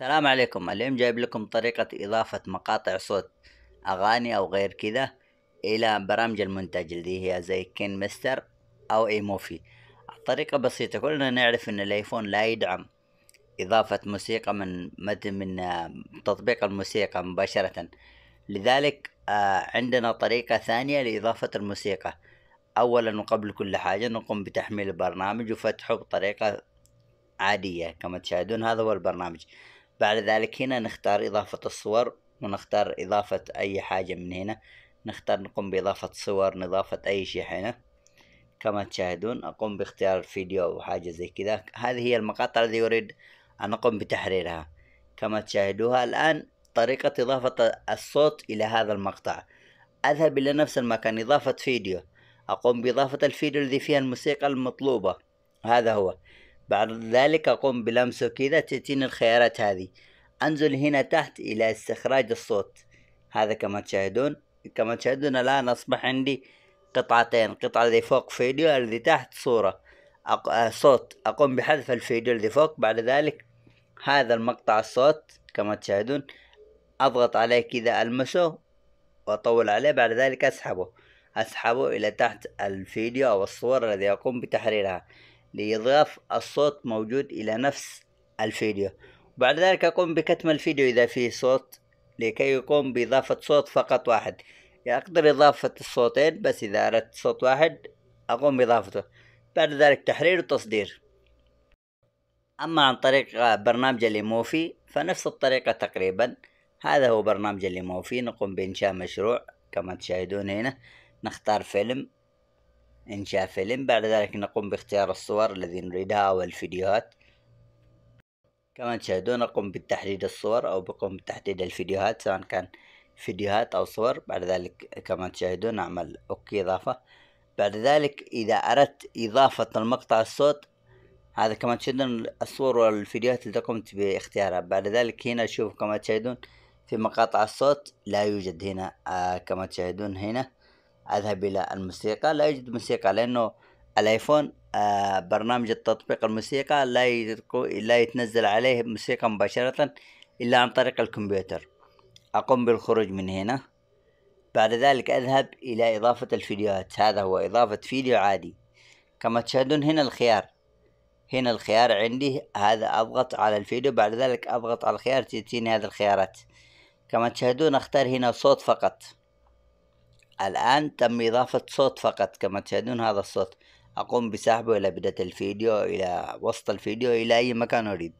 السلام عليكم اليوم جايب لكم طريقة إضافة مقاطع صوت أغاني أو غير كذا إلى برامج المونتاج اللي هي زي كين مستر أو إيموفي الطريقة بسيطة كلنا نعرف إن الآيفون لا يدعم إضافة موسيقى من من تطبيق الموسيقى مباشرة لذلك آه، عندنا طريقة ثانية لإضافة الموسيقى أولا وقبل كل حاجة نقوم بتحميل البرنامج وفتحه بطريقة عادية كما تشاهدون هذا هو البرنامج بعد ذلك هنا نختار إضافة الصور ونختار إضافة أي حاجة من هنا نختار نقوم بإضافة صور نضافة أي شيء هنا كما تشاهدون أقوم باختيار الفيديو أو حاجة زي كذا هذه هي المقاطع الذي أريد أن أقوم بتحريرها كما تشاهدوها الآن طريقة إضافة الصوت إلى هذا المقطع أذهب إلى نفس المكان إضافة فيديو أقوم بإضافة الفيديو الذي فيها الموسيقى المطلوبة هذا هو بعد ذلك أقوم بلمسه كذا تأتيني الخيارات هذه أنزل هنا تحت إلى استخراج الصوت هذا كما تشاهدون كما تشاهدون الآن أصبح عندي قطعتين قطعة ذي فوق فيديو الذي تحت صورة أق... آه، صوت أقوم بحذف الفيديو الذي فوق بعد ذلك هذا المقطع الصوت كما تشاهدون أضغط عليه كذا ألمسه وأطول عليه بعد ذلك أسحبه أسحبه إلى تحت الفيديو أو الصور الذي أقوم بتحريرها لإضافة الصوت موجود إلى نفس الفيديو بعد ذلك أقوم بكتم الفيديو إذا فيه صوت لكي يقوم بإضافة صوت فقط واحد أقدر إضافة الصوتين بس إذا أردت صوت واحد أقوم بإضافته بعد ذلك تحرير وتصدير أما عن طريق برنامج الليموفي فنفس الطريقة تقريبا هذا هو برنامج الليموفي نقوم بإنشاء مشروع كما تشاهدون هنا نختار فيلم إنشاء فيلم بعد ذلك نقوم باختيار الصور الذي نريدها والفيديوهات كما تشاهدون نقوم بتحديد الصور أو بقوم بتحديد الفيديوهات سواء كان فيديوهات أو صور بعد ذلك كما تشاهدون نعمل أوكي إضافة بعد ذلك إذا أردت إضافة المقطع الصوت هذا كما تشاهدون الصور والفيديوهات اللي قمت باختيارها بعد ذلك هنا شوف كما تشاهدون في مقاطع الصوت لا يوجد هنا آه كما تشاهدون هنا أذهب إلى الموسيقى لا يوجد موسيقى لأنه الآيفون آه، برنامج التطبيق الموسيقى لا لا يتنزل عليه موسيقى مباشرة إلا عن طريق الكمبيوتر أقوم بالخروج من هنا بعد ذلك أذهب إلى إضافة الفيديوهات هذا هو إضافة فيديو عادي كما تشاهدون هنا الخيار هنا الخيار عندي هذا أضغط على الفيديو بعد ذلك أضغط على الخيار تأتيني هذه الخيارات كما تشاهدون أختار هنا صوت فقط الآن تم إضافة صوت فقط كما تشاهدون هذا الصوت أقوم بسحبه إلى بداية الفيديو إلى وسط الفيديو إلى أي مكان أريد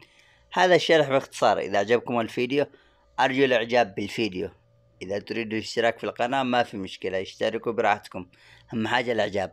هذا الشرح باختصار إذا أعجبكم الفيديو أرجو الإعجاب بالفيديو إذا تريدوا الاشتراك في القناة ما في مشكلة اشتركوا براحتكم أهم حاجة الإعجاب